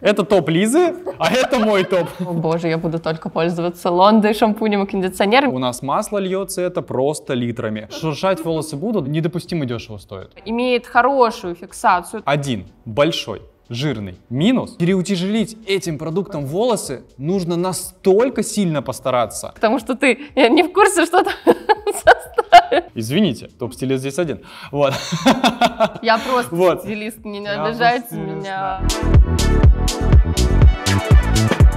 Это топ Лизы, а это мой топ. О боже, я буду только пользоваться лондой, шампунем и кондиционером. У нас масло льется, это просто литрами. Шуршать волосы будут, недопустимо дешево стоит. Имеет хорошую фиксацию. Один, большой, жирный. Минус. Переутяжелить этим продуктом волосы нужно настолько сильно постараться. Потому что ты я не в курсе, что там Извините, топ-стилист здесь один. Вот. Я просто вот. стилист, не обижайте меня.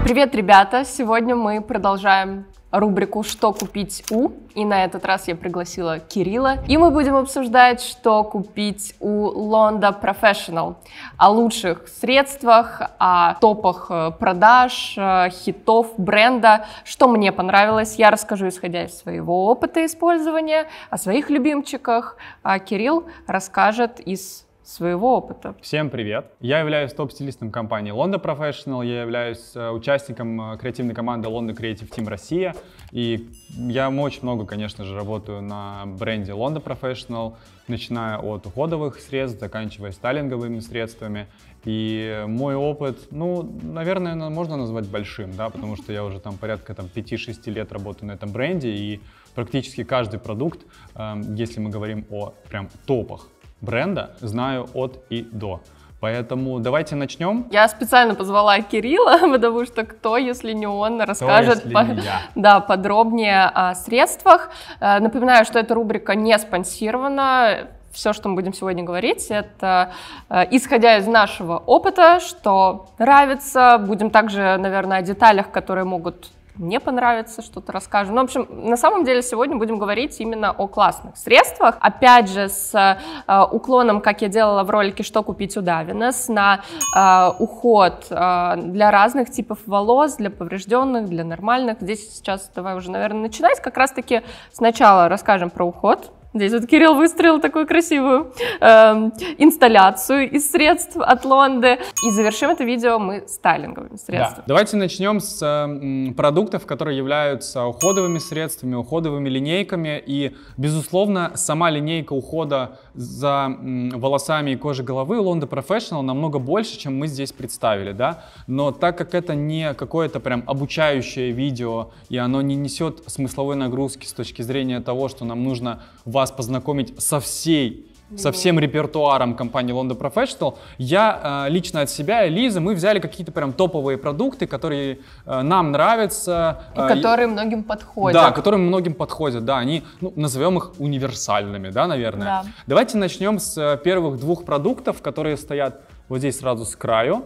Привет, ребята! Сегодня мы продолжаем рубрику «Что купить у?», и на этот раз я пригласила Кирилла, и мы будем обсуждать, что купить у Лонда Professional, о лучших средствах, о топах э, продаж, э, хитов бренда, что мне понравилось, я расскажу, исходя из своего опыта использования, о своих любимчиках, а Кирилл расскажет из своего опыта. Всем привет! Я являюсь топ-стилистом компании London Professional, я являюсь э, участником э, креативной команды London Creative Team Россия, и я очень много, конечно же, работаю на бренде London Professional, начиная от уходовых средств, заканчивая стайлинговыми средствами. И мой опыт, ну, наверное, можно назвать большим, да, потому что я уже там порядка там 5-6 лет работаю на этом бренде, и практически каждый продукт, эм, если мы говорим о прям топах, бренда знаю от и до. Поэтому давайте начнем. Я специально позвала Кирилла, потому что кто, если не он, расскажет кто, по... не Да, подробнее о средствах. Э, напоминаю, что эта рубрика не спонсирована. Все, что мы будем сегодня говорить, это э, исходя из нашего опыта, что нравится. Будем также, наверное, о деталях, которые могут мне понравится, что-то расскажем. Ну, в общем, на самом деле сегодня будем говорить именно о классных средствах. Опять же, с э, уклоном, как я делала в ролике «Что купить у Давинес», на э, уход э, для разных типов волос, для поврежденных, для нормальных. Здесь сейчас давай уже, наверное, начинать. Как раз-таки сначала расскажем про уход, Здесь вот Кирилл выстроил такую красивую э, инсталляцию из средств от Лонды. И завершим это видео мы стайлинговыми средствами. Да. Давайте начнем с э, продуктов, которые являются уходовыми средствами, уходовыми линейками. И, безусловно, сама линейка ухода за э, волосами и кожей головы Лонда Professional намного больше, чем мы здесь представили. Да? Но так как это не какое-то прям обучающее видео, и оно не несет смысловой нагрузки с точки зрения того, что нам нужно вас вас познакомить со всей со всем репертуаром компании London Professional. Я э, лично от себя и Лиза, мы взяли какие-то прям топовые продукты, которые э, нам нравятся. Э, и которые многим подходят. Да, которые многим подходят, да, они, ну, назовем их универсальными, да, наверное. Да. Давайте начнем с первых двух продуктов, которые стоят вот здесь сразу с краю.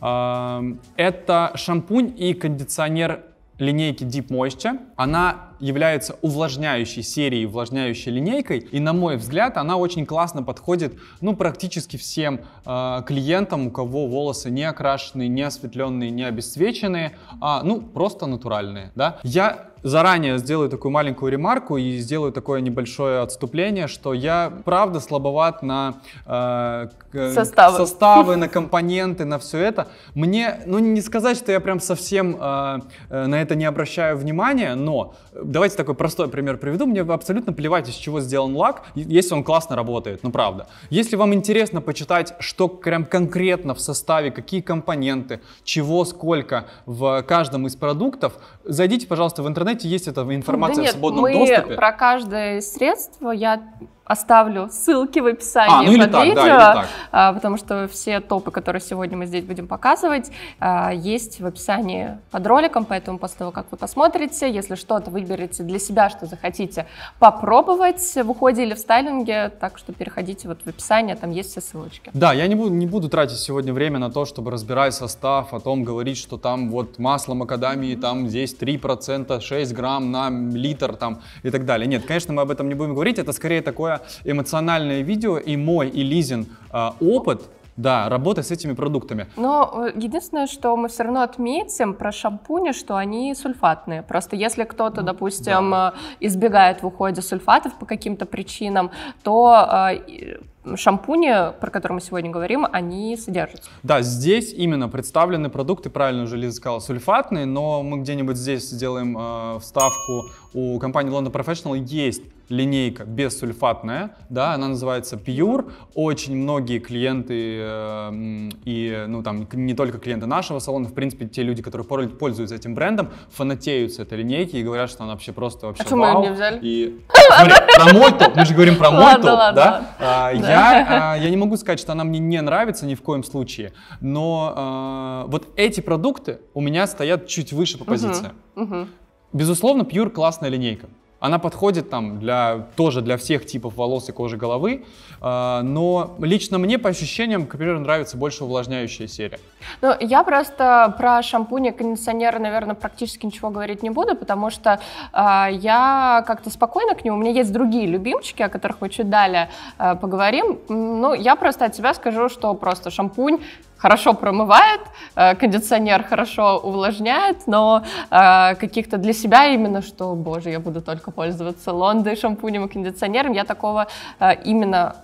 Эм, это шампунь и кондиционер линейки Deep Moisture. Она является увлажняющей серией, увлажняющей линейкой, и на мой взгляд она очень классно подходит, ну, практически всем э, клиентам, у кого волосы не окрашенные, не осветленные, не обесцвеченные, а, ну, просто натуральные, да. Я заранее сделаю такую маленькую ремарку и сделаю такое небольшое отступление, что я правда слабоват на э, э составы. составы, на компоненты, на все это. Мне, ну не сказать, что я прям совсем э, э на это не обращаю внимания, но э, давайте такой простой пример приведу. Мне абсолютно плевать, из чего сделан лак, если он классно работает, ну правда. Если вам интересно почитать, что прям конкретно в составе, какие компоненты, чего, сколько в каждом из продуктов, зайдите, пожалуйста, в интернет интернете есть эта информация да нет, в свободном мы доступе. Про каждое средство я оставлю ссылки в описании а, ну под так, видео, да, а, потому что все топы, которые сегодня мы здесь будем показывать, а, есть в описании под роликом, поэтому после того, как вы посмотрите, если что-то выберете для себя, что захотите попробовать в уходе или в стайлинге, так что переходите вот в описание, там есть все ссылочки. Да, я не буду, не буду тратить сегодня время на то, чтобы разбирать состав, о том говорить, что там вот масло макадамии, там здесь 3%, 6 грамм на литр там и так далее. Нет, конечно, мы об этом не будем говорить, это скорее такое это эмоциональное видео и мой, и Лизин э, опыт да, работы с этими продуктами. Но э, единственное, что мы все равно отметим про шампуни, что они сульфатные. Просто если кто-то, допустим, да. Э, избегает в уходе сульфатов по каким-то причинам, то шампуни, про которые мы сегодня говорим, они содержатся. Да, здесь именно представлены продукты, правильно уже Лиза сказала, сульфатные, но мы где-нибудь здесь сделаем э, вставку у компании London Professional есть линейка бессульфатная, да, она называется Pure. Очень многие клиенты э, и, ну, там, не только клиенты нашего салона, в принципе, те люди, которые пользуются этим брендом, фанатеют с этой линейки и говорят, что она вообще просто вообще а вау. не взяли? И... Смотри, про мой топ, мы же говорим про мой ладно, топ, ладно, да? Ладно. А, да. Я, а, я не могу сказать, что она мне не нравится ни в коем случае, но а, вот эти продукты у меня стоят чуть выше по позициям. Угу, угу. Безусловно, Pure классная линейка. Она подходит там для, тоже для всех типов волос и кожи головы, э, но лично мне по ощущениям, к нравится больше увлажняющая серия. Ну, я просто про шампуни, кондиционеры, наверное, практически ничего говорить не буду, потому что э, я как-то спокойно к нему. У меня есть другие любимчики, о которых мы чуть далее э, поговорим. Ну, я просто от себя скажу, что просто шампунь хорошо промывает, э, кондиционер хорошо увлажняет, но э, каких-то для себя именно, что, боже, я буду только пользоваться лондой, шампунем и кондиционером, я такого э, именно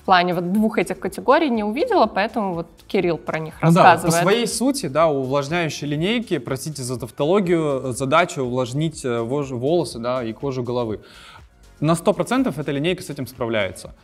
в плане вот двух этих категорий не увидела, поэтому вот Кирилл про них ну рассказывает. Да, вот по своей сути, да, у увлажняющей линейки, простите за тавтологию, задача увлажнить волосы да, и кожу головы. На 100% эта линейка с этим справляется.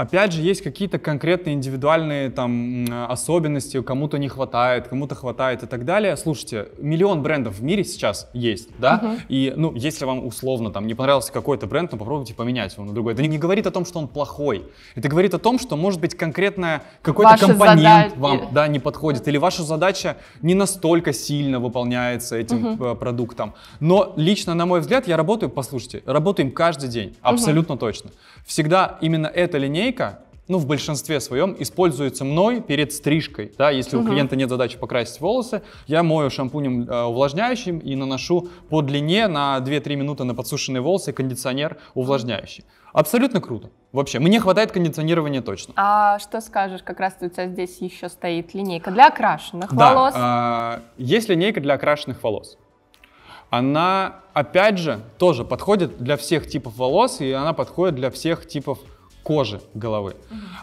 Опять же, есть какие-то конкретные индивидуальные там особенности, кому-то не хватает, кому-то хватает и так далее. Слушайте, миллион брендов в мире сейчас есть, да? Угу. И, ну, если вам условно там не понравился какой-то бренд, то ну, попробуйте поменять его на другой. Это не говорит о том, что он плохой. Это говорит о том, что, может быть, конкретная какой-то компонент задача... вам, да, не подходит. Или ваша задача не настолько сильно выполняется этим угу. продуктом. Но лично, на мой взгляд, я работаю, послушайте, работаем каждый день, абсолютно угу. точно. Всегда именно эта линейка линейка, ну, в большинстве своем используется мной перед стрижкой. Да, если угу. у клиента нет задачи покрасить волосы, я мою шампунем э, увлажняющим и наношу по длине на 2-3 минуты на подсушенные волосы кондиционер увлажняющий. Абсолютно круто. Вообще, мне хватает кондиционирования точно. А что скажешь, как раз у тебя здесь еще стоит линейка для окрашенных да, волос. Э, есть линейка для окрашенных волос она, опять же, тоже подходит для всех типов волос, и она подходит для всех типов кожи головы.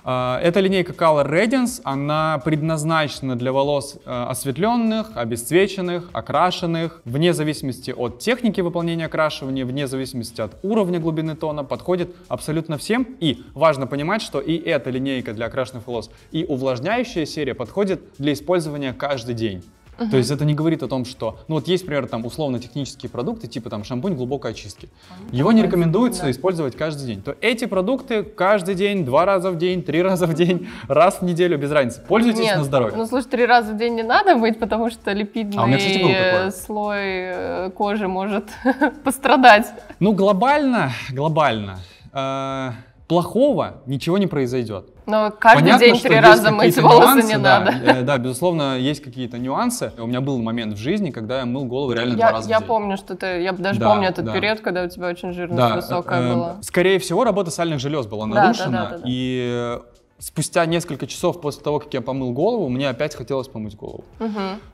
А, эта линейка Color Radiance, она предназначена для волос э, осветленных, обесцвеченных, окрашенных, вне зависимости от техники выполнения окрашивания, вне зависимости от уровня глубины тона, подходит абсолютно всем. И важно понимать, что и эта линейка для окрашенных волос, и увлажняющая серия подходит для использования каждый день. Uh-huh. То есть это не говорит о том, что, ну вот есть, например, там условно-технические продукты, типа там шампунь глубокой очистки. Uh-huh. Его не рекомендуется да. использовать каждый день. То эти продукты каждый день, два раза в день, три раза в день, раз в неделю, без разницы. Пользуйтесь Нет, на здоровье. Ну слушай, три раза в день не надо быть, потому что липидный а у меня, кстати, э, слой э, кожи может пострадать. Ну глобально, глобально. Э- плохого ничего не произойдет. Но каждый Понятно, день три раза мыть волосы нюансы, не да, надо. Э, да, безусловно, есть какие-то нюансы. У меня был момент в жизни, когда я мыл голову реально я, два раза Я в день. помню, что ты, я даже да, помню этот да. период, когда у тебя очень жирность да, высокая э, была. Скорее всего, работа сальных желез была нарушена, да, да, да, да, да. и спустя несколько часов после того, как я помыл голову, мне опять хотелось помыть голову. Угу.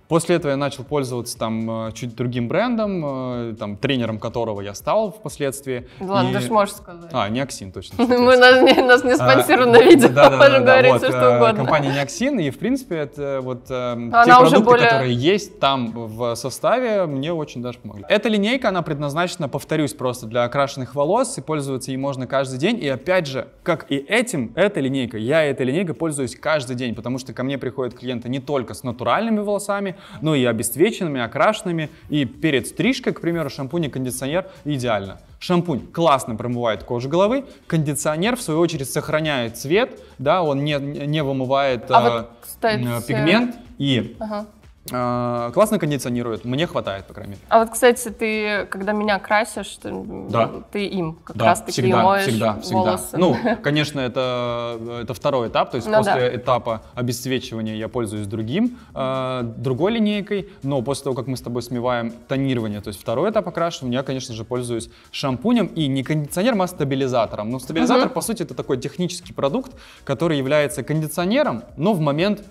После этого я начал пользоваться там э, чуть другим брендом, э, там тренером которого я стал впоследствии. Ладно, и... ты же можешь сказать. А, Неоксин, точно. Мы нас не, нас не спонсируем а, на видео, да, да, можем да, говорить вот, все что э, угодно. Компания Неоксин, и в принципе это вот она те продукты, более... которые есть там в составе, мне очень даже помогли. Эта линейка, она предназначена, повторюсь, просто для окрашенных волос, и пользоваться ей можно каждый день, и опять же, как и этим, эта линейка, я я этой линейкой пользуюсь каждый день, потому что ко мне приходят клиенты не только с натуральными волосами, но и обесцвеченными, окрашенными. И перед стрижкой, к примеру, шампунь и кондиционер идеально. Шампунь классно промывает кожу головы, кондиционер, в свою очередь, сохраняет цвет, да, он не, не вымывает а э, вот, кстати, э, пигмент. И ага. А, классно кондиционирует, мне хватает, по крайней мере. А вот, кстати, ты, когда меня красишь, ты, да. ты им как да, раз таки всегда, моешь всегда, всегда. волосы. Ну, конечно, это, это второй этап, то есть ну, после да. этапа обесцвечивания я пользуюсь другим, а, другой линейкой, но после того, как мы с тобой смываем тонирование, то есть второй этап окрашивания, я, конечно же, пользуюсь шампунем и не кондиционером, а стабилизатором. Но стабилизатор, угу. по сути, это такой технический продукт, который является кондиционером, но в момент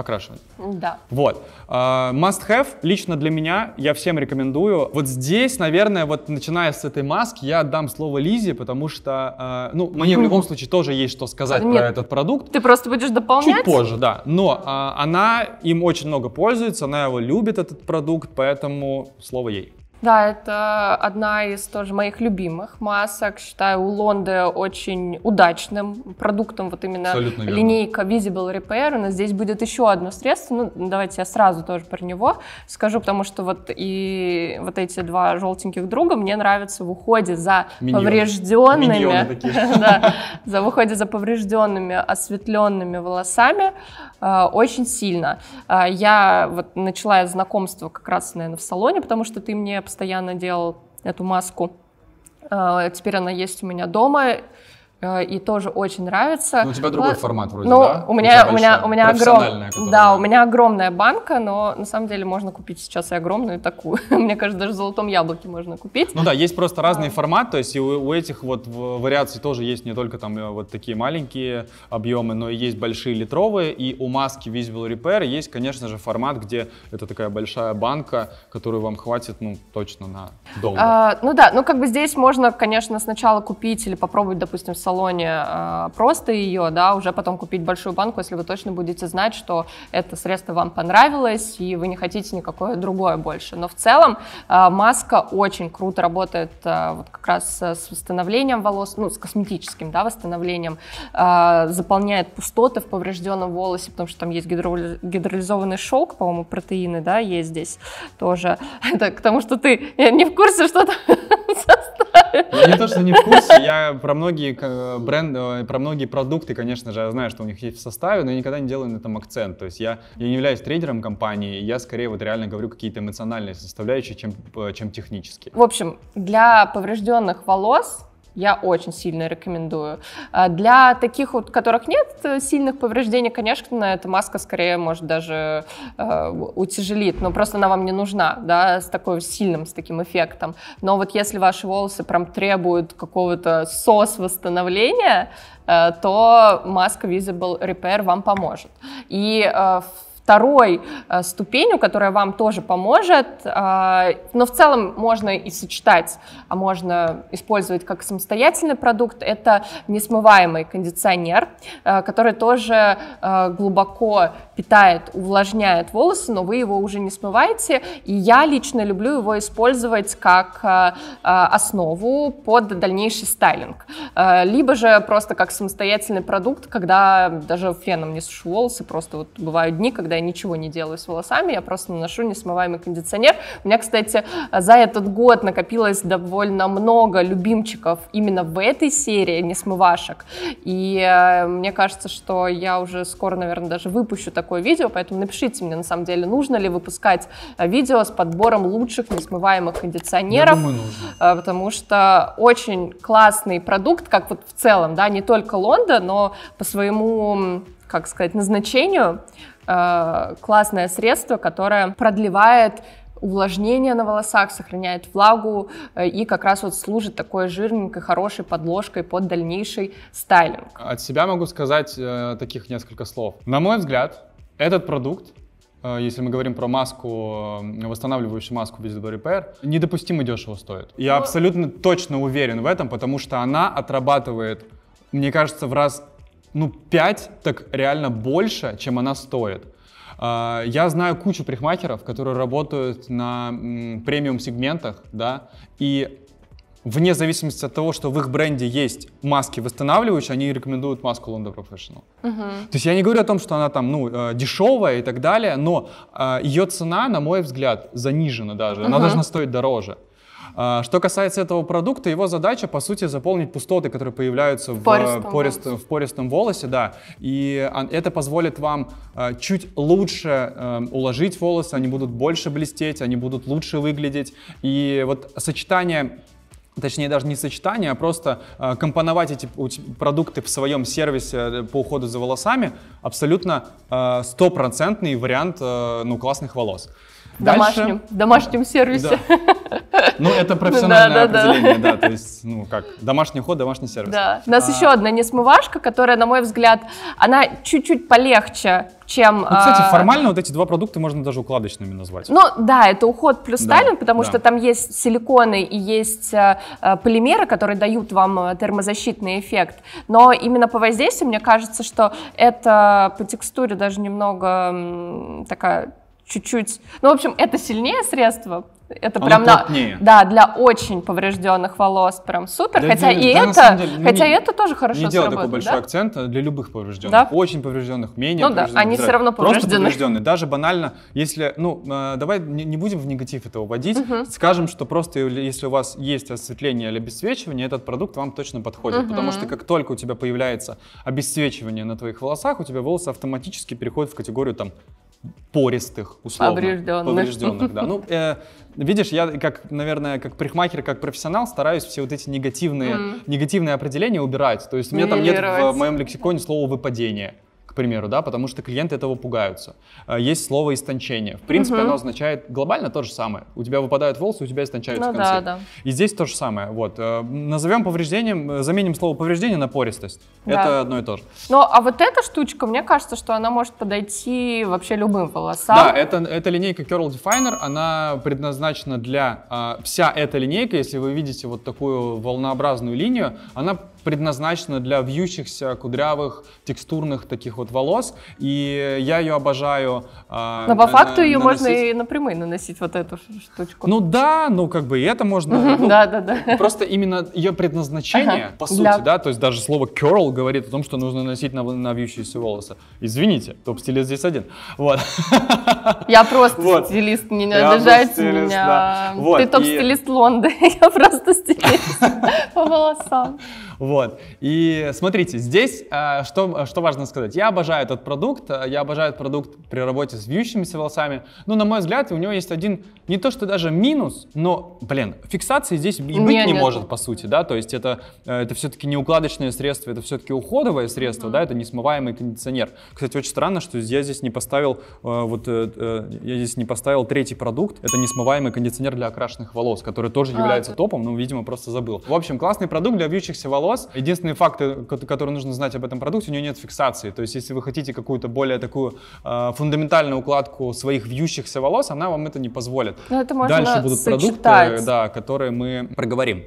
окрашивание. Да. Вот. А, must have лично для меня, я всем рекомендую. Вот здесь, наверное, вот начиная с этой маски, я отдам слово Лизе, потому что, а, ну, мне в любом случае тоже есть что сказать Нет, про этот продукт. Ты просто будешь дополнять? Чуть позже, да. Но а, она им очень много пользуется, она его любит, этот продукт, поэтому слово ей. Да, это одна из тоже моих любимых масок. Считаю у Лонды очень удачным продуктом вот именно Абсолютно линейка верно. Visible Repair. у нас здесь будет еще одно средство. Ну, давайте я сразу тоже про него скажу, потому что вот и вот эти два желтеньких друга мне нравятся в уходе за Миньоны. поврежденными. за уходе за поврежденными, осветленными волосами э, очень сильно. Э, я вот начала знакомство как раз, наверное, в салоне, потому что ты мне постоянно делал эту маску. А, теперь она есть у меня дома. Э, и тоже очень нравится. Но ну, у тебя другой но, формат вроде, ну, да? У меня, у, у меня, у меня огромная, да, у меня огромная банка, но на самом деле можно купить сейчас и огромную такую. Мне кажется, даже в золотом яблоке можно купить. Ну да, есть просто разный формат, то есть и у, у этих вот вариаций тоже есть не только там э, вот такие маленькие объемы, но и есть большие литровые, и у маски Visible Repair есть, конечно же, формат, где это такая большая банка, которую вам хватит, ну, точно на долго. А, ну да, ну как бы здесь можно, конечно, сначала купить или попробовать, допустим, с салоне а, просто ее, да, уже потом купить большую банку, если вы точно будете знать, что это средство вам понравилось, и вы не хотите никакое другое больше. Но в целом а, маска очень круто работает а, вот как раз с восстановлением волос, ну, с косметическим, да, восстановлением, заполняет пустоты в поврежденном волосе, потому что там есть гидро гидролизованный шелк, по-моему, протеины, да, есть здесь тоже. Это к тому, что ты не в курсе, что там не то, что не в курсе, я про многие Э, бренд, э, про многие продукты, конечно же, я знаю, что у них есть в составе, но я никогда не делаю на этом акцент. То есть я, я не являюсь трейдером компании, я скорее вот реально говорю какие-то эмоциональные составляющие, чем, э, чем технические. В общем, для поврежденных волос я очень сильно рекомендую. А для таких, вот, которых нет э, сильных повреждений, конечно, эта маска скорее может даже э, утяжелит, но просто она вам не нужна, да, с такой сильным, с таким эффектом. Но вот если ваши волосы прям требуют какого-то сос восстановления, э, то маска Visible Repair вам поможет. И э, второй э, ступенью, которая вам тоже поможет. Э, но в целом можно и сочетать, а можно использовать как самостоятельный продукт. Это несмываемый кондиционер, э, который тоже глубоко питает, увлажняет волосы, но вы его уже не смываете. И я лично люблю его использовать как основу под дальнейший стайлинг. Либо же просто как самостоятельный продукт, когда даже феном не сушу волосы, просто вот бывают дни, когда я ничего не делаю с волосами, я просто наношу несмываемый кондиционер. У меня, кстати, за этот год накопилось довольно много любимчиков именно в этой серии несмывашек, и э, мне кажется, что я уже скоро, наверное, даже выпущу такое видео, поэтому напишите мне, на самом деле, нужно ли выпускать э, видео с подбором лучших несмываемых кондиционеров, я думаю, нужно. Э, потому что очень классный продукт, как вот в целом, да, не только Лонда, но по своему, как сказать, назначению Э, классное средство, которое продлевает увлажнение на волосах, сохраняет влагу э, и как раз вот служит такой жирненькой, хорошей подложкой под дальнейший стайлинг. От себя могу сказать э, таких несколько слов. На мой взгляд, этот продукт если мы говорим про маску, восстанавливающую маску Visible Repair, недопустимо дешево стоит. Я ну, абсолютно точно уверен в этом, потому что она отрабатывает, мне кажется, в раз ну, 5 так реально больше, чем она стоит. А, я знаю кучу парикмахеров, которые работают на премиум-сегментах, да, и вне зависимости от того, что в их бренде есть маски восстанавливающие, они рекомендуют маску London Professional. Угу. То есть я не говорю о том, что она там, ну, э, дешевая и так далее, но э, ее цена, на мой взгляд, занижена даже, угу. она должна стоить дороже. А, что касается этого продукта, его задача, по сути, заполнить пустоты, которые появляются в, в, пористом, э, порист, волосе. в пористом волосе, да. И это позволит вам э, чуть лучше э, уложить волосы, они будут больше блестеть, они будут лучше выглядеть. И вот сочетание точнее даже не сочетание, а просто э, компоновать эти продукты в своем сервисе по уходу за волосами абсолютно стопроцентный э, вариант э, ну, классных волос. Домашним, домашнем, Дальше, домашнем сервисе. Да. Ну, это профессиональное да, да, определение, да. да. То есть, ну, как домашний уход, домашний сервис. Да. У нас а... еще одна несмывашка, которая, на мой взгляд, она чуть-чуть полегче, чем... Ну, кстати, э... формально вот эти два продукта можно даже укладочными назвать. Ну, да, это уход плюс да, потому да. что там есть силиконы и есть э, э полимеры, которые дают вам э, термозащитный эффект. Но именно по воздействию, мне кажется, что это по текстуре даже немного такая чуть-чуть... Ну, в общем, это сильнее средство, это прям на, да, для очень поврежденных волос прям супер. Да, хотя для, и да, это, деле, хотя не, и это тоже хорошо Не делай такой большой да? акцент для любых поврежденных. Да? Очень поврежденных, менее ну, поврежденных. да, они все равно повреждены. Просто поврежденные. Даже банально, если, ну, э, давай не, не будем в негатив этого вводить. Угу. Скажем, что просто если у вас есть осветление или обесцвечивание, этот продукт вам точно подходит. Угу. Потому что как только у тебя появляется обесцвечивание на твоих волосах, у тебя волосы автоматически переходят в категорию там пористых, условно. Поврежденных. Поврежденных, да. Ну, э, видишь, я как, наверное, как прихмахер, как профессионал стараюсь все вот эти негативные, mm. негативные определения убирать. То есть у меня там нет в моем лексиконе слова «выпадение» примеру, да, потому что клиенты этого пугаются. Э, есть слово истончение. В принципе, угу. оно означает глобально то же самое. У тебя выпадают волосы, у тебя истончаются ну, концы. Да, да. И здесь то же самое. Вот. Э, назовем повреждением, э, заменим слово повреждение на пористость. Да. Это одно и то же. Ну, а вот эта штучка, мне кажется, что она может подойти вообще любым волосам. Да, это, это линейка Curl Definer, она предназначена для... А, вся эта линейка, если вы видите вот такую волнообразную линию, она предназначена для вьющихся, кудрявых, текстурных таких вот волос. И я ее обожаю. Э, но по факту на, ее наносить. можно и напрямую наносить вот эту штучку. Ну да, ну как бы и это можно. Ну, да, да, да. Просто именно ее предназначение, по сути, да. то есть даже слово curl говорит о том, что нужно наносить на, вьющиеся волосы. Извините, топ-стилист здесь один. Вот. Я просто стилист, не я обижайте стилист, меня. Да. Ты топ-стилист Лонды, я просто стилист по волосам. Вот. Вот. И смотрите, здесь э, что, что важно сказать. Я обожаю этот продукт, э, я обожаю этот продукт при работе с вьющимися волосами. Но, ну, на мой взгляд, у него есть один, не то что даже минус, но, блин, фиксации здесь и быть не, не нет. может, по сути, да, то есть это, э, это все-таки не укладочное средство, это все-таки уходовое средство, mm-hmm. да, это не смываемый кондиционер. Кстати, очень странно, что я здесь не поставил, вот, я здесь не поставил третий продукт, это не смываемый кондиционер для окрашенных волос, который тоже а, является это... топом, но, ну, видимо, просто забыл. В общем, классный продукт для вьющихся волос, Единственные факты, которые нужно знать об этом продукте, у него нет фиксации. То есть, если вы хотите какую-то более такую э, фундаментальную укладку своих вьющихся волос, она вам это не позволит. Но это можно Дальше будут сочетать. продукты, да, которые мы проговорим.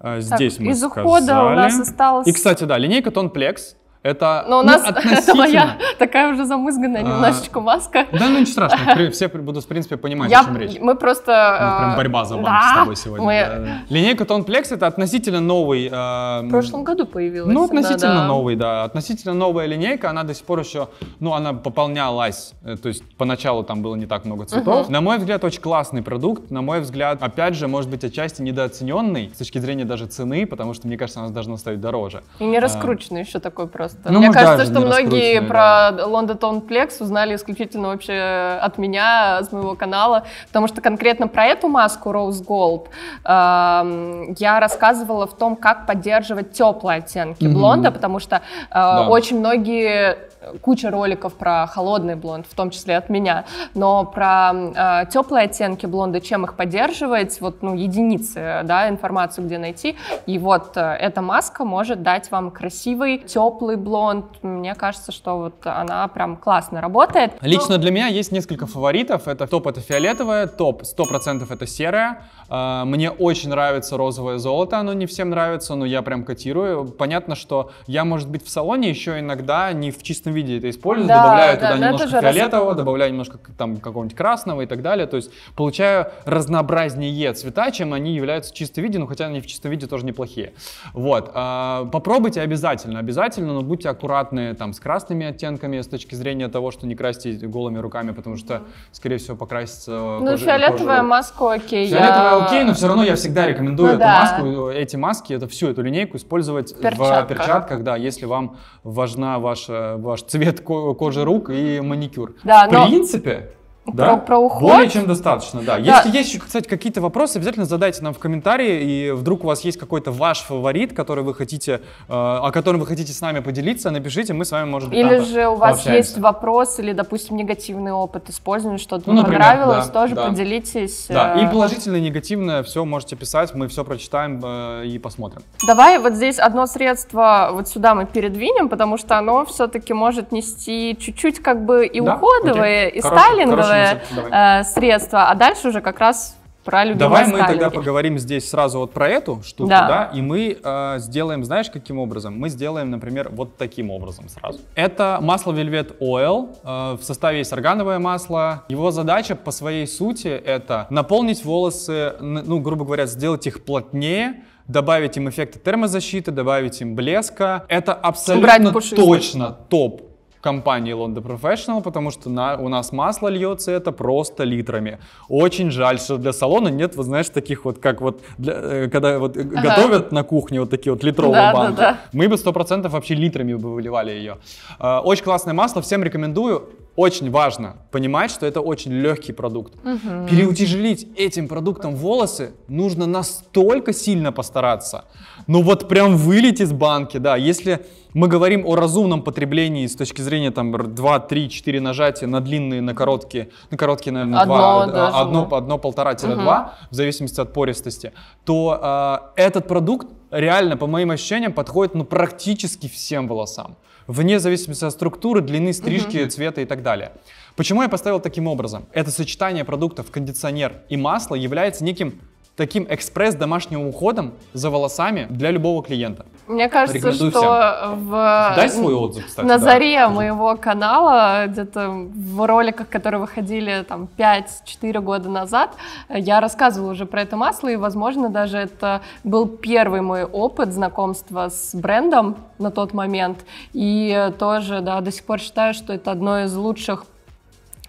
Э, здесь мы из сказали. ухода у нас осталось... И, кстати, да, линейка Тонплекс это, Но у нас ну, это моя такая уже замызганная а, немножечко маска. Да, ну ничего страшного, все будут, в принципе, понимать, я, о чем речь. Мы просто... Ну, прям а, борьба за банк да, с тобой сегодня. Мы... Да. Линейка Тонплекс — это относительно новый... Э, в прошлом году появилась. Ну, относительно да. новый, да. Относительно новая линейка, она до сих пор еще, ну, она пополнялась, э, то есть поначалу там было не так много цветов. Угу. На мой взгляд, очень классный продукт, на мой взгляд, опять же, может быть, отчасти недооцененный с точки зрения даже цены, потому что, мне кажется, она должна стоить дороже. И не раскрученный а, еще такой просто просто. Ну, Мне кажется, что многие про London London Plex узнали исключительно вообще от меня, с моего канала, потому что конкретно про эту маску Rose Gold э, я рассказывала в том, как поддерживать теплые оттенки mm-hmm. блонда, потому что э, да. очень многие куча роликов про холодный блонд, в том числе от меня, но про э, теплые оттенки блонда, чем их поддерживать, вот ну единицы, да, информацию где найти. И вот э, эта маска может дать вам красивый теплый блонд. Мне кажется, что вот она прям классно работает. Лично но... для меня есть несколько фаворитов. Это топ это фиолетовая, топ 100% это серая, а, мне очень нравится розовое золото, оно не всем нравится, но я прям котирую. Понятно, что я, может быть, в салоне еще иногда не в чистом виде это использую, да, добавляю да, туда да, немножко фиолетового, раз... добавляю немножко там какого-нибудь красного и так далее. То есть получаю разнообразнее цвета, чем они являются в чистом виде, но хотя они в чистом виде тоже неплохие. Вот. А, попробуйте обязательно, обязательно, но будьте аккуратны там с красными оттенками с точки зрения того, что не красьте голыми руками, потому что, скорее всего, покрасится э, Ну, кожа, фиолетовая кожа. маска окей. Фиолетовая окей, но все равно я всегда рекомендую ну, эту да. маску, эти маски, это всю эту линейку использовать перчатках. в перчатках, да, если вам важна ваша, ваш цвет кожи рук и маникюр. Да, в но... принципе, да? Про, про уход? Более чем достаточно, да. да. Если есть, кстати, какие-то вопросы, обязательно задайте нам в комментарии, и вдруг у вас есть какой-то ваш фаворит, который вы хотите, э, о котором вы хотите с нами поделиться, напишите, мы с вами, может быть, Или же у вас пообщаемся. есть вопрос или, допустим, негативный опыт использования, что-то ну, понравилось, да, тоже да. поделитесь. Да, и э, положительное, негативное, все можете писать, мы все прочитаем э, и посмотрим. Давай вот здесь одно средство вот сюда мы передвинем, потому что оно все-таки может нести чуть-чуть как бы и да? уходовое, Окей. и Хороший, стайлинговое, базовое э, средство, а дальше уже как раз про любимые Давай мы тогда поговорим здесь сразу вот про эту штуку, да, да и мы э, сделаем, знаешь, каким образом? Мы сделаем, например, вот таким образом сразу. Это масло Velvet Oil, э, в составе есть органовое масло. Его задача по своей сути это наполнить волосы, ну, грубо говоря, сделать их плотнее, добавить им эффекта термозащиты, добавить им блеска. Это абсолютно точно топ компании Londo Professional, потому что на, у нас масло льется это просто литрами. Очень жаль, что для салона нет, вот знаешь, таких вот, как вот, для, э, когда вот ага. готовят на кухне вот такие вот литровые да, банки. Да, да. Мы бы 100% вообще литрами бы выливали ее. Э, очень классное масло, всем рекомендую очень важно понимать, что это очень легкий продукт. Угу. Переутяжелить этим продуктом волосы нужно настолько сильно постараться. Ну вот прям вылить из банки, да. Если мы говорим о разумном потреблении с точки зрения там 2, 3, 4 нажатия на длинные, на короткие, на короткие, наверное, одно, 2, даже, а, одно, одно, полтора угу. два, в зависимости от пористости, то э, этот продукт реально, по моим ощущениям, подходит ну, практически всем волосам вне зависимости от структуры, длины стрижки, угу. цвета и так далее. Почему я поставил таким образом? Это сочетание продуктов кондиционер и масло является неким таким экспресс домашним уходом за волосами для любого клиента. Мне кажется, Рекомендую что в... Дай свой отзыв, кстати. На да. заре моего канала, где-то в роликах, которые выходили там 5-4 года назад, я рассказывала уже про это масло, и, возможно, даже это был первый мой опыт знакомства с брендом на тот момент. И тоже, да, до сих пор считаю, что это одно из лучших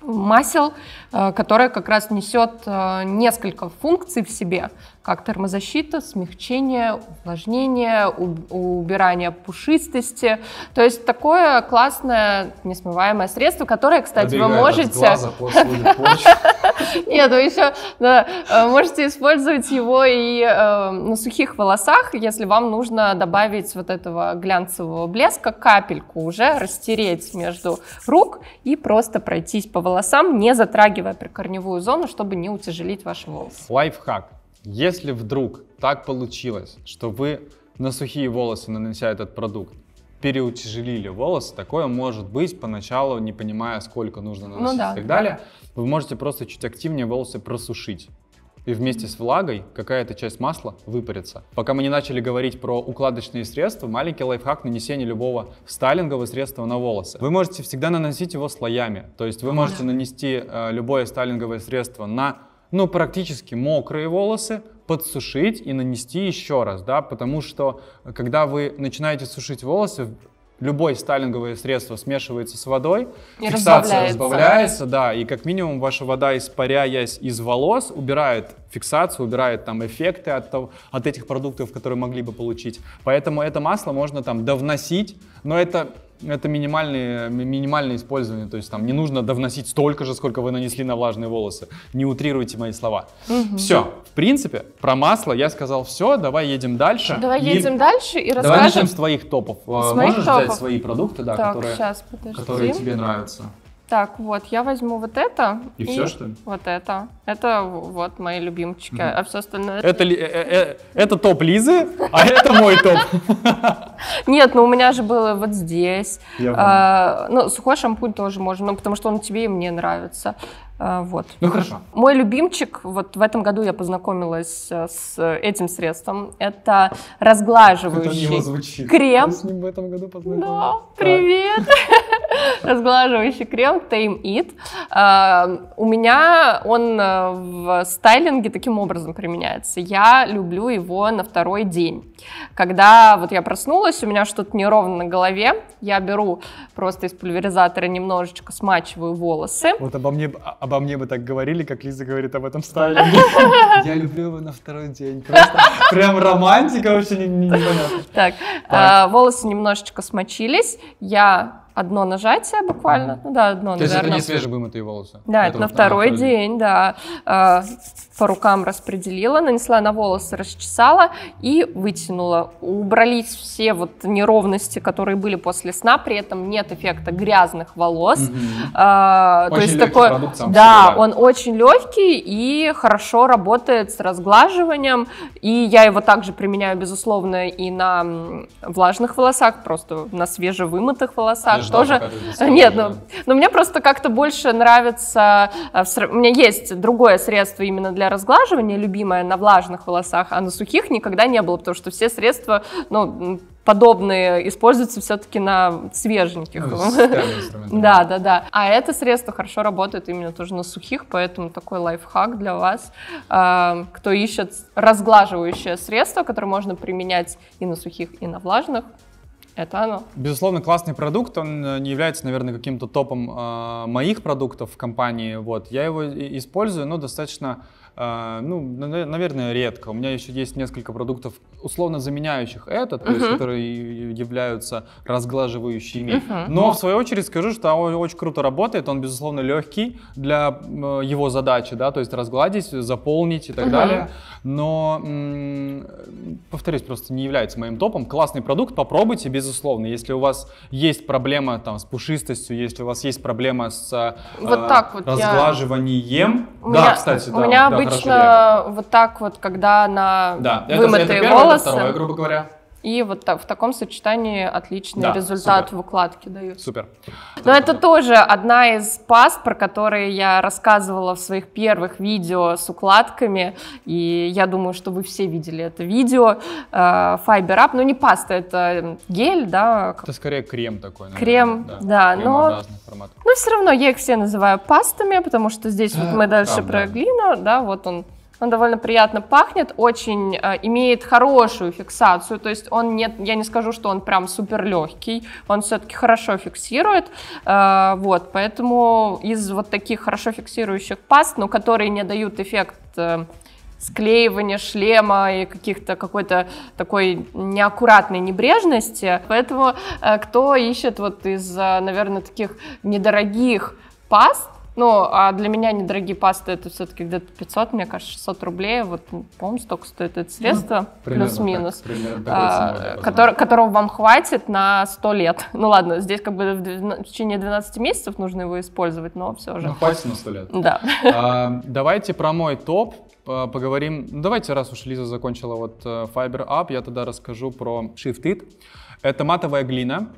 масел, э, которое как раз несет э, несколько функций в себе как термозащита, смягчение, увлажнение, убирание пушистости. То есть такое классное несмываемое средство, которое, кстати, Обегаю вы можете... Нет, вы еще э, можете использовать его и эм, на сухих волосах, если вам нужно добавить вот этого глянцевого блеска, капельку уже растереть между рук и просто пройтись по волосам, не затрагивая прикорневую зону, чтобы не утяжелить ваши волосы. Лайфхак. Если вдруг так получилось, что вы на сухие волосы нанося этот продукт, переутяжелили волосы, такое может быть поначалу, не понимая, сколько нужно ну наносить ну, да, и так далее, да. вы можете просто чуть активнее волосы просушить. И вместе с влагой какая-то часть масла выпарится. Пока мы не начали говорить про укладочные средства, маленький лайфхак нанесения любого стайлингового средства на волосы. Вы можете всегда наносить его слоями. То есть вы ну можете нанести э, любое стайлинговое средство на ну, практически мокрые волосы подсушить и нанести еще раз, да, потому что э, когда вы начинаете сушить волосы, любое стайлинговое средство смешивается с водой, и фиксация разбавляется. разбавляется, да, и как минимум ваша вода, испаряясь из волос, убирает фиксацию, убирает там эффекты от, от этих продуктов, которые могли бы получить. Поэтому это масло можно там довносить, но это это минимальное, минимальное использование, то есть там не нужно довносить столько же, сколько вы нанесли на влажные волосы. Не утрируйте мои слова. Угу. Все, в принципе, про масло я сказал все, давай едем дальше. Давай и... едем дальше и расскажем. Давай начнем с твоих топов. С а, Можешь топов. взять свои продукты, да, так, которые, сейчас, которые тебе нравятся? Так, вот, я возьму вот это. И, и все, что ли? Вот это. Это вот мои любимчики, mm-hmm. а все остальное... Это, ли, э, э, э, это топ Лизы, а это мой топ. Нет, ну у меня же было вот здесь. А, ну, сухой шампунь тоже можно, ну, потому что он тебе и мне нравится. А, вот. Ну хорошо. Мой любимчик, вот в этом году я познакомилась э, с этим средством, это разглаживающий это крем. Я с ним в этом году Да, привет! Разглаживающий крем Tame It. Uh, у меня он э, в стайлинге таким образом применяется. Я люблю его на второй день. Когда вот я проснулась, у меня что-то неровно на голове, я беру просто из пульверизатора немножечко смачиваю волосы. Вот обо мне, а, обо мне бы так говорили, как Лиза говорит об этом Сталине. Я люблю его на второй день. Просто прям романтика вообще не понятно. Так, а, волосы немножечко смочились, я одно нажатие буквально, mm ну да, одно, То наверное. То есть это не свежевымытые волосы? Да, это, это на вот второй на день, да. Э, по рукам распределила, нанесла на волосы, расчесала и вытянула. Убрались все вот неровности, которые были после сна, при этом нет эффекта грязных волос. mm Э, то есть такой, продукт сам да, он очень легкий и хорошо работает с разглаживанием, и я его также применяю безусловно и на влажных волосах, просто на свежевымытых волосах тоже... Нет, но но ну, ну, мне просто как-то больше нравится... Э, у меня есть другое средство именно для разглаживания, любимое на влажных волосах, а на сухих никогда не было, потому что все средства, ну, подобные используются все-таки на свеженьких. Ну, да, да, да. А это средство хорошо работает именно тоже на сухих, поэтому такой лайфхак для вас, э, кто ищет разглаживающее средство, которое можно применять и на сухих, и на влажных. Это оно. Безусловно, классный продукт. Он э, не является, наверное, каким-то топом э, моих продуктов в компании. Вот. Я его использую, но достаточно а, ну, наверное, редко. У меня еще есть несколько продуктов, условно заменяющих этот, то есть, которые являются разглаживающими. Но, в ну. свою очередь, скажу, что он очень круто работает, он, безусловно, легкий для его задачи, да, то есть разгладить, заполнить и так далее. Но, повторюсь, просто не является моим топом. Классный продукт, попробуйте, безусловно. Если у вас есть проблема там с пушистостью, если у вас есть проблема с а, вот так вот разглаживанием, у да, меня, кстати, да. У меня да, обычно вот так вот, когда на да. вымытые это, это первое, волосы. Это второе, грубо говоря. И вот так, в таком сочетании отличный да, результат супер. выкладки дают. Супер. Но это тоже одна из паст, про которые я рассказывала в своих первых видео с укладками. И я думаю, что вы все видели это видео. Э, Fiber Up, ну не паста, это гель, да? Это скорее крем такой. Наверное, крем, да. да крем но, но все равно я их все называю пастами, потому что здесь вот мы дальше Правда. про глину, да, вот он он ну, довольно приятно пахнет, очень э, имеет хорошую фиксацию, то есть он нет, я не скажу, что он прям супер легкий, он все-таки хорошо фиксирует, э, вот, поэтому из вот таких хорошо фиксирующих паст, но ну, которые не дают эффект э, склеивания шлема и каких-то какой-то такой неаккуратной небрежности. Поэтому э, кто ищет вот из, э, наверное, таких недорогих паст, ну, а для меня недорогие пасты это все-таки где-то 500, мне кажется, 600 рублей. Вот, по-моему, столько стоит это средство, ну, плюс-минус, а, который, которого вам хватит на 100 лет. Ну ладно, здесь как бы в, в течение 12 месяцев нужно его использовать, но все же. Ну, хватит на 100 лет. Да. А, давайте про мой топ а, поговорим. Ну, давайте, раз уж Лиза закончила вот э, Fiber Up, я тогда расскажу про Shifted. Это матовая глина,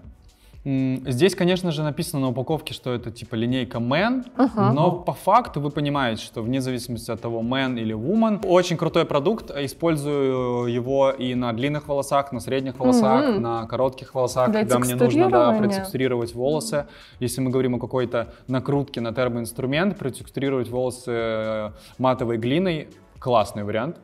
Здесь, конечно же, написано на упаковке, что это типа линейка Men, uh-huh. но по факту вы понимаете, что вне зависимости от того, Men или Woman, очень крутой продукт. А использую его и на длинных волосах, на средних волосах, uh-huh. на коротких волосах, Для когда мне нужно да, протекстурировать волосы. Если мы говорим о какой-то накрутке на термоинструмент, протекстурировать волосы э, матовой глиной классный вариант.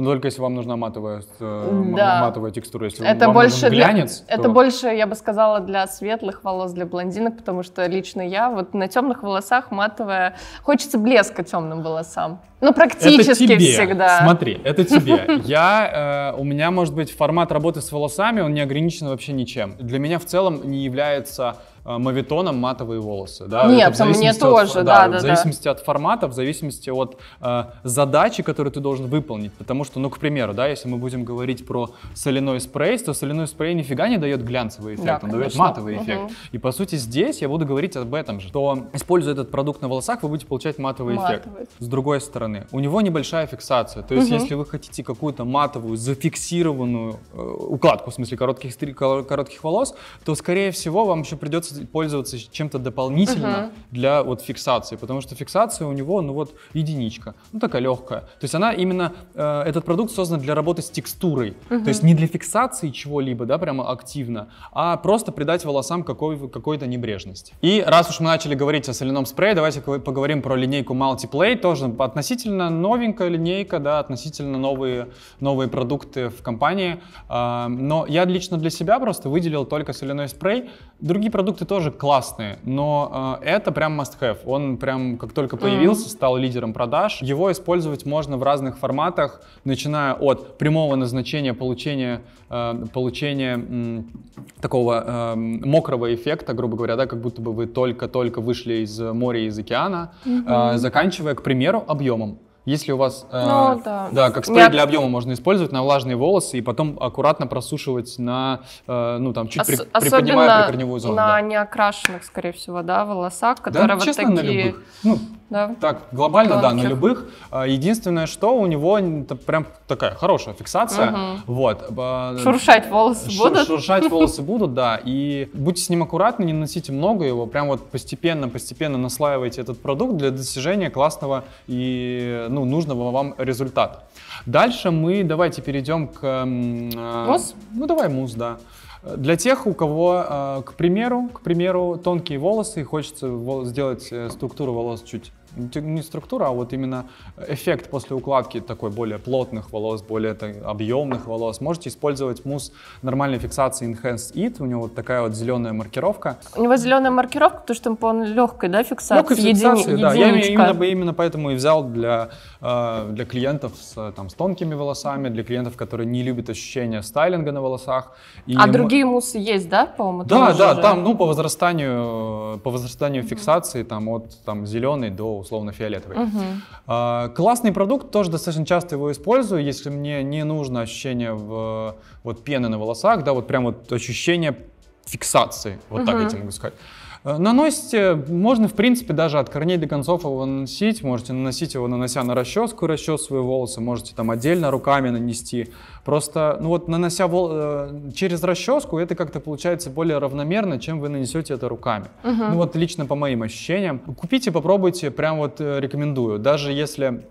Но ну, только если вам нужна матовая, э, да. матовая текстура, если это вам больше нужен глянец. Для, то... Это больше, я бы сказала, для светлых волос, для блондинок, потому что лично я вот на темных волосах матовая... Хочется блеска темным волосам. Ну, практически это тебе. всегда. Смотри, это тебе. Я, э, у меня, может быть, формат работы с волосами, он не ограничен вообще ничем. Для меня в целом не является Э, мавитоном матовые волосы. Да? Нет, это мне тоже, от, да, да, да. В зависимости да. от формата, в зависимости от э, задачи, которую ты должен выполнить. Потому что, ну, к примеру, да, если мы будем говорить про соляной спрей, то соляной спрей нифига не дает глянцевый эффект, да, он дает матовый угу. эффект. И, по сути, здесь я буду говорить об этом же, то, используя этот продукт на волосах, вы будете получать матовый, матовый. эффект. С другой стороны, у него небольшая фиксация. То есть, угу. если вы хотите какую-то матовую, зафиксированную э, укладку, в смысле коротких, коротких волос, то, скорее всего, вам еще придется пользоваться чем-то дополнительно угу. для вот фиксации, потому что фиксация у него, ну вот, единичка, ну такая легкая. То есть она именно, э, этот продукт создан для работы с текстурой, угу. то есть не для фиксации чего-либо, да, прямо активно, а просто придать волосам какой, какой-то небрежность. И раз уж мы начали говорить о соляном спрее, давайте поговорим про линейку Multiplay, тоже относительно новенькая линейка, да, относительно новые, новые продукты в компании, э, но я лично для себя просто выделил только соляной спрей, другие продукты продукты тоже классные, но э, это прям must-have. Он прям, как только появился, mm стал лидером продаж. Его использовать можно в разных форматах, начиная от прямого назначения получения, э, получения э, такого э, мокрого эффекта, грубо говоря, да, как будто бы вы только-только вышли из моря, из океана, mm-hmm. э, заканчивая, к примеру, объемом. Если у вас, э, ну, да. да, как спрей Я... для объема можно использовать на влажные волосы и потом аккуратно просушивать на, э, ну там чуть Ос- при, приподнимая прикорневую зону. на да. неокрашенных, скорее всего, да, волосах, которые да, вот честно, такие. На любых. Ну, да. Так, глобально, Тонких. да, на любых. А, единственное, что у него это прям такая хорошая фиксация. Угу. Вот. А, шуршать волосы Ш- будут? Шуршать волосы будут, да. И будьте с ним аккуратны, не наносите много его. Прям вот постепенно-постепенно наслаивайте этот продукт для достижения классного и ну, нужного вам результата. Дальше мы давайте перейдем к... А, мус? Ну, давай мус, да. Для тех, у кого, к примеру, к примеру, тонкие волосы и хочется сделать э, структуру волос чуть не структура, а вот именно эффект после укладки такой более плотных волос, более так, объемных волос. Можете использовать мусс нормальной фиксации Enhanced It. У него вот такая вот зеленая маркировка. У него зеленая маркировка, потому что он легкой, да, фиксации? Легкой фиксации, Едини... да. Единичка. Я именно, именно поэтому и взял для, э, для клиентов с, там, с тонкими волосами, для клиентов, которые не любят ощущения стайлинга на волосах. И а им... другие муссы есть, да, по-моему? Да, да, уже... там, ну, по возрастанию, по возрастанию mm-hmm. фиксации, там, от там, зеленой до условно-фиолетовый. Угу. А, классный продукт, тоже достаточно часто его использую, если мне не нужно ощущение в, вот пены на волосах, да, вот прям вот ощущение фиксации, вот угу. так я тебе могу сказать. Э, Наносите, можно в принципе даже от корней до концов его наносить, можете наносить его, нанося на расческу, расчесывая волосы, можете там отдельно руками нанести. Просто, ну вот, нанося вол... Э, через расческу, это как-то получается более равномерно, чем вы нанесете это руками. Угу. Ну вот лично по моим ощущениям. Купите, попробуйте, прям вот э, рекомендую. Даже если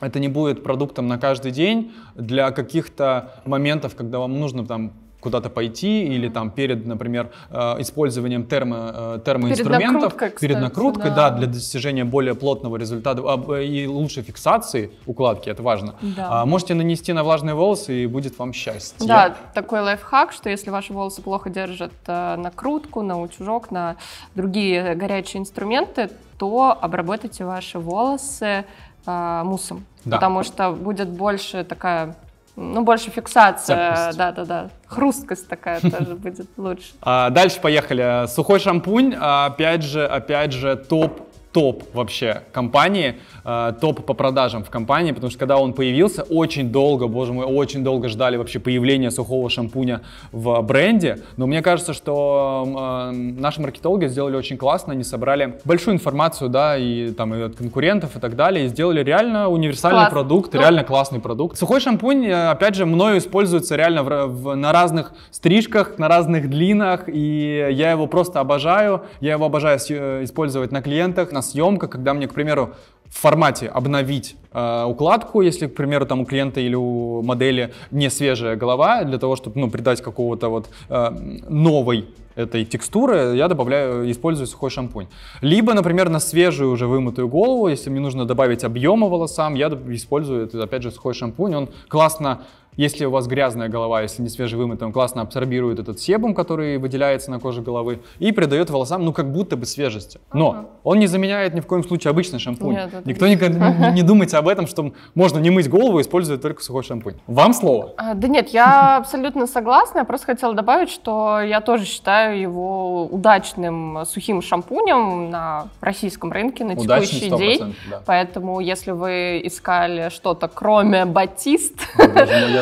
это не будет продуктом на каждый день для каких-то моментов, когда вам нужно там куда-то пойти, или там перед, например, э, использованием термо, э, термоинструментов, перед накруткой, перед накруткой да. да, для достижения более плотного результата а, и лучшей фиксации укладки, это важно. Да. А, можете нанести на влажные волосы, и будет вам счастье. Да, такой лайфхак, что если ваши волосы плохо держат э, накрутку, на утюжок, на другие горячие инструменты, то обработайте ваши волосы муссом, да. потому что будет больше такая ну, больше фиксация, да-да-да. Хрусткость такая тоже будет лучше. А, дальше поехали. Сухой шампунь, а, опять же, опять же, топ топ вообще компании, э, топ по продажам в компании, потому что когда он появился, очень долго, боже мой, очень долго ждали вообще появления сухого шампуня в бренде, но мне кажется, что э, наши маркетологи сделали очень классно, они собрали большую информацию, да, и там и от конкурентов и так далее, и сделали реально универсальный Класс. продукт, ну. реально классный продукт. Сухой шампунь, э, опять же, мною используется реально в, в, на разных стрижках, на разных длинах, и я его просто обожаю, я его обожаю использовать на клиентах, на съемка, когда мне, к примеру, в формате обновить э, укладку, если, к примеру, там у клиента или у модели не свежая голова, для того, чтобы ну, придать какого-то вот э, новой этой текстуры, я добавляю, использую сухой шампунь. Либо, например, на свежую уже вымытую голову, если мне нужно добавить объема волосам, я использую, это, опять же, сухой шампунь, он классно если у вас грязная голова, если не свежевымытая, он классно абсорбирует этот себум, который выделяется на коже головы, и придает волосам, ну, как будто бы свежести. Но он не заменяет ни в коем случае обычный шампунь. Нет, Никто не, «Ну, не, не думайте об этом, что можно не мыть голову, используя только сухой шампунь. Вам слово. А, да нет, я абсолютно согласна. Я просто хотела добавить, что я тоже считаю его удачным сухим шампунем на российском рынке на текущий день. Да. Поэтому, если вы искали что-то кроме батист,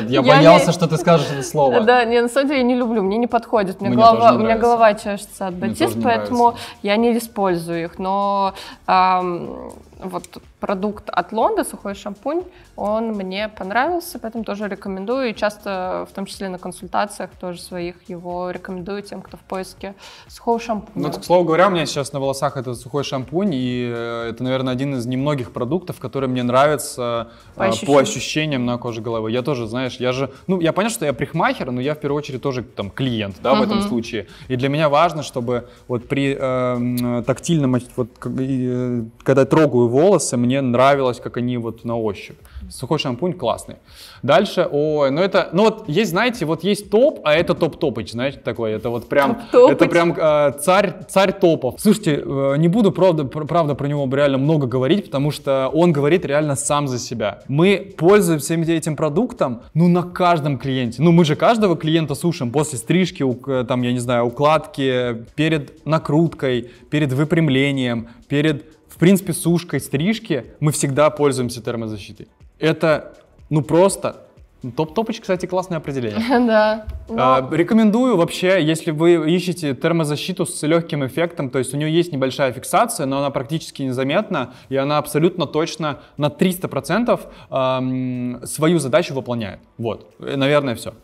я, боялся, что ты скажешь это слово. Да, не, на самом деле я не люблю, мне не подходит. Мне, мне голова, у меня голова чешется от датис, поэтому я не использую их. Но вот продукт от Лонда, сухой шампунь, он мне понравился, поэтому тоже рекомендую. И часто, в том числе на консультациях тоже своих, его рекомендую тем, кто в поиске сухого шампуня. Ну, к слову говоря, у меня сейчас на волосах это сухой шампунь, и э, это, наверное, один из немногих продуктов, который мне нравится э, по, ощущениям. по ощущениям на коже головы. Я тоже, знаешь, я же, ну, я понял, что я прихмахер, но я в первую очередь тоже там клиент, да, в этом случае. И для меня важно, чтобы вот при э, тактильном, вот э, когда я трогаю волосы, мне нравилось, как они вот на ощупь. Сухой шампунь классный. Дальше, ой, ну это, ну вот есть, знаете, вот есть топ, а это топ-топыч, знаете, такой, это вот прям, топ это прям э, царь, царь топов. Слушайте, э, не буду, правда, правда, про него реально много говорить, потому что он говорит реально сам за себя. Мы пользуемся этим продуктом, ну, на каждом клиенте. Ну, мы же каждого клиента сушим после стрижки, там, я не знаю, укладки, перед накруткой, перед выпрямлением, перед в принципе, сушкой, стрижки мы всегда пользуемся термозащитой. Это, ну, просто Топ-топыч, кстати, классное определение. Да. А, рекомендую вообще, если вы ищете термозащиту с легким эффектом, то есть у нее есть небольшая фиксация, но она практически незаметна, и она абсолютно точно на 300% эм, свою задачу выполняет. Вот, э, наверное, все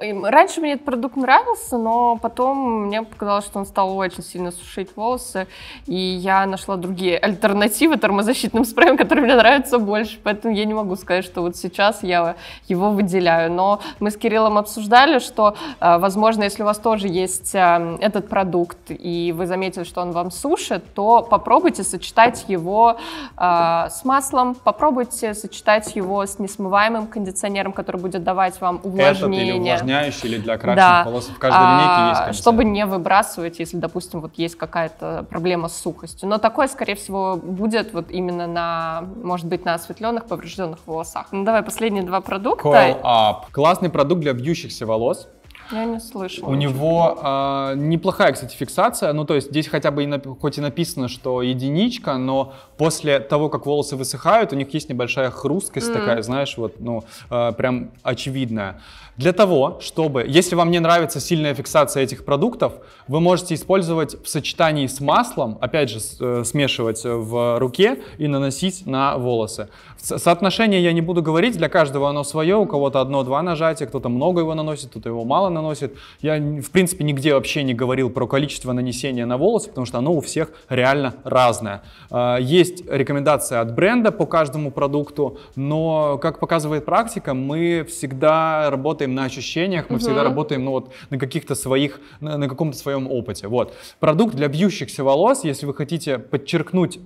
раньше мне этот продукт нравился, но потом мне показалось, что он стал очень сильно сушить волосы, и я нашла другие альтернативы термозащитным спреям, которые мне нравятся больше, поэтому я не могу сказать, что вот сейчас я его выделяю. Но мы с Кириллом обсуждали, что, э, возможно, если у вас тоже есть э, этот продукт, и вы заметили, что он вам сушит, то попробуйте сочетать его э, с маслом, попробуйте сочетать его с несмываемым кондиционером, который будет давать вам увлажнение. Этот или увлажняющий или для крашеных да. волос в каждой а, линейке есть? А, Конечно. Чтобы не выбрасывать, если, допустим, вот есть какая-то проблема с сухостью. Но такое, скорее всего, будет вот именно на, может быть, на осветленных, поврежденных волосах. Ну давай последние два продукта. Coil Up. Классный продукт для бьющихся волос. Я не слышала. У него э, неплохая, кстати, фиксация. Ну, то есть здесь хотя бы и нап- хоть и написано, что единичка, но после того, как волосы высыхают, у них есть небольшая хрусткость mm. такая, знаешь, вот, ну, э, прям очевидная. Для того, чтобы, если вам не нравится сильная фиксация этих продуктов, вы можете использовать в сочетании с маслом, опять же, э, смешивать э, в руке и наносить на волосы. Соотношение я не буду говорить, для каждого оно свое, у кого-то одно-два нажатия, кто-то много его наносит, кто-то его мало наносит. Я, в принципе, нигде вообще не говорил про количество нанесения на волосы, потому что оно у всех реально разное. Э, есть рекомендация от бренда по каждому продукту, но, как показывает практика, мы всегда работаем работаем на ощущениях, мы угу. всегда работаем ну, вот, на каких-то своих, на, на каком-то своем опыте. Вот. Продукт для бьющихся волос, если вы хотите подчеркнуть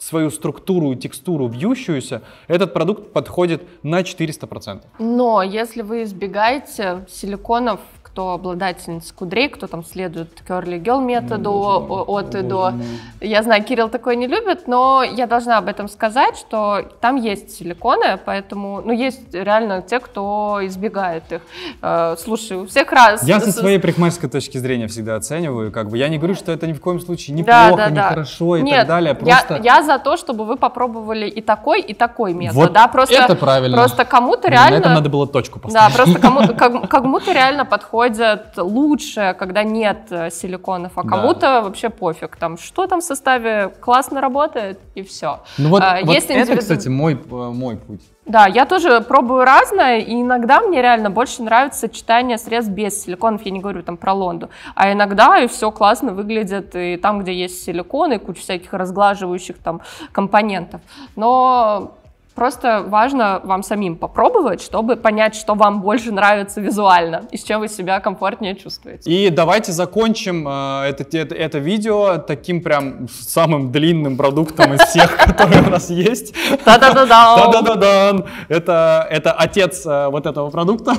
свою структуру и текстуру вьющуюся, этот продукт подходит на 400%. Но если вы избегаете силиконов кто обладательница кудрей, кто там следует curly girl методу ну, от и до. Я знаю, Кирилл такой не любит, но я должна об этом сказать, что там есть силиконы, поэтому, ну, есть реально те, кто избегает их. Э, слушай, у всех раз. Я со своей парикмахерской точки зрения всегда оцениваю, как бы я не говорю, что это ни в коем случае не да, плохо, да, не да. хорошо и Нет, так далее. Просто... Я, я за то, чтобы вы попробовали и такой, и такой метод. Вот да, просто, это правильно. Просто кому-то реально... На этом надо было точку поставить. Да, просто кому-то, кому-то реально подходит подходят лучше, когда нет э, силиконов, а кому-то да. вообще пофиг, там, что там в составе, классно работает, и все. Ну вот, а, вот если это, индивиду... кстати, мой, э, мой путь. Да, я тоже пробую разное, и иногда мне реально больше нравится сочетание средств без силиконов, я не говорю там про Лонду, а иногда и все классно выглядит, и там, где есть силикон, и куча всяких разглаживающих там компонентов. Но Просто важно вам самим попробовать, чтобы понять, что вам больше нравится визуально и с чем вы себя комфортнее чувствуете. И давайте закончим э, это, это, это видео таким прям самым длинным продуктом из всех, которые у нас есть. Да-да-да-да. Это отец э, вот этого продукта,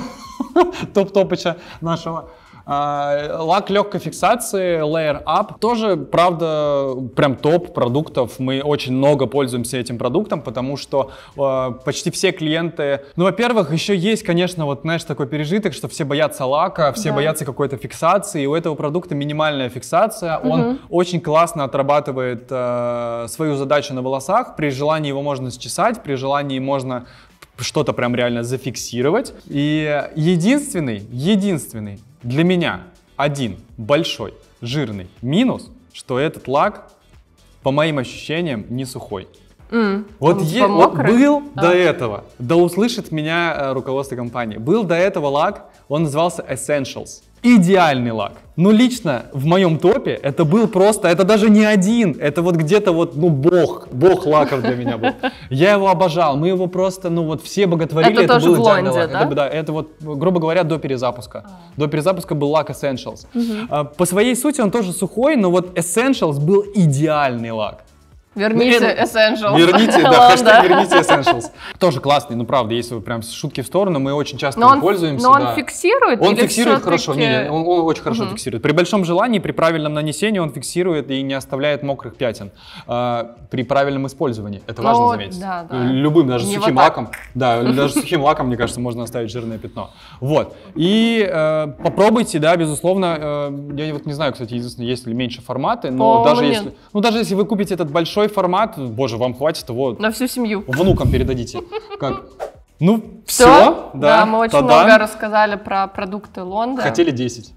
топ-топыча нашего. А, лак легкой фиксации, Layer Up, тоже, правда, прям топ продуктов. Мы очень много пользуемся этим продуктом, потому что э, почти все клиенты... Ну, во-первых, еще есть, конечно, вот, знаешь, такой пережиток, что все боятся лака, все да. боятся какой-то фиксации. И у этого продукта минимальная фиксация. Угу. Он очень классно отрабатывает э, свою задачу на волосах. При желании его можно счесать, при желании можно что-то прям реально зафиксировать. И единственный, единственный для меня один большой жирный минус, что этот лак, по моим ощущениям, не сухой. Mm, вот, е- типа вот был а. до этого, да услышит меня э, руководство компании, был до этого лак он назывался Essentials. Идеальный лак. Ну, лично в моем топе это был просто, это даже не один, это вот где-то вот, ну, бог, бог лаков для меня был. Я его обожал, мы его просто, ну, вот все боготворили. Это, это тоже был идеальный лак. Да? Это, да, это вот, грубо говоря, до перезапуска. А. До перезапуска был лак Essentials. Угу. По своей сути он тоже сухой, но вот Essentials был идеальный лак. Верните ну, Essentials. Верните, да, хэштег верните Essentials. Тоже классный, ну правда, если вы прям шутки в сторону, мы очень часто но им он, пользуемся. Но он да. фиксирует? Он фиксирует хорошо, не, не, он, он очень хорошо угу. фиксирует. При большом желании, при правильном нанесении он фиксирует и не оставляет мокрых пятен. А, при правильном использовании, это ну важно но, заметить. Да, да. Любым, даже не сухим вот лаком, да, даже сухим лаком, мне кажется, можно оставить жирное пятно. Вот, и э, попробуйте, да, безусловно, э, я вот не знаю, кстати, единственное, есть ли меньше форматы, но О, даже если, ну даже если вы купите этот большой большой формат, боже, вам хватит его... На всю семью. Внукам передадите. Как? Ну, все, все да. Да, мы очень та много рассказали про продукты Лондона. Хотели 10.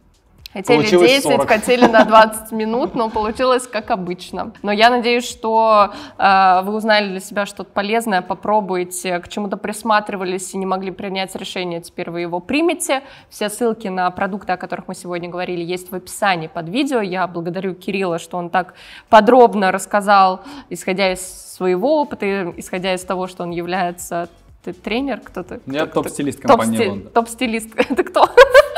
Хотели получилось 10, 40. хотели на 20 минут, но получилось как обычно. Но я надеюсь, что э, вы узнали для себя что-то полезное, попробуйте, к чему-то присматривались и не могли принять решение, теперь вы его примете. Все ссылки на продукты, о которых мы сегодня говорили, есть в описании под видео. Я благодарю Кирилла, что он так подробно рассказал, исходя из своего опыта, исходя из того, что он является ты тренер, кто ты? Я топ-стилист компании Лонда. Топ-стилист, это кто?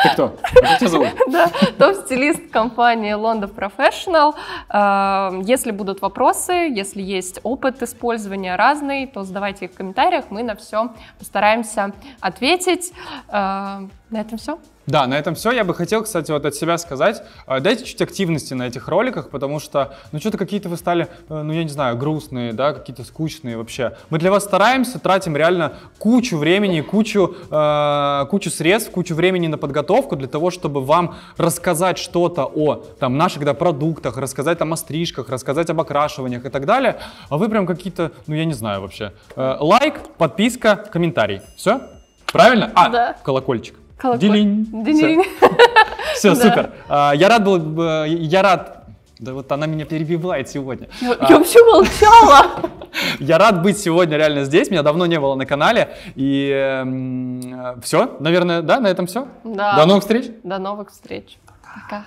Ты кто? А как тебя зовут? Да, топ-стилист компании London Professional. А, если будут вопросы, если есть опыт использования разный, то задавайте их в комментариях, мы на все постараемся ответить. А, на этом все? Да, на этом все. Я бы хотел, кстати, вот от себя сказать, э, дайте чуть активности на этих роликах, потому что, ну, что-то какие-то вы стали, э, ну, я не знаю, грустные, да, какие-то скучные вообще. Мы для вас стараемся, тратим реально кучу времени, кучу, э, кучу средств, кучу времени на подготовку для того, чтобы вам рассказать что-то о, там, наших, да, продуктах, рассказать там о стрижках, рассказать об окрашиваниях и так далее. А вы прям какие-то, ну, я не знаю вообще. Э, лайк, подписка, комментарий. Все? Правильно? А, да. колокольчик. Колоколь. Делинь. Делинь. Все, Все супер. А, я рад был, э, я рад да вот она меня перебивает сегодня. Я, а. я вообще молчала. Я рад быть сегодня реально здесь. Меня давно не было на канале. И эм, все, наверное, да, на этом все. Да. До новых встреч. До новых встреч. Пока.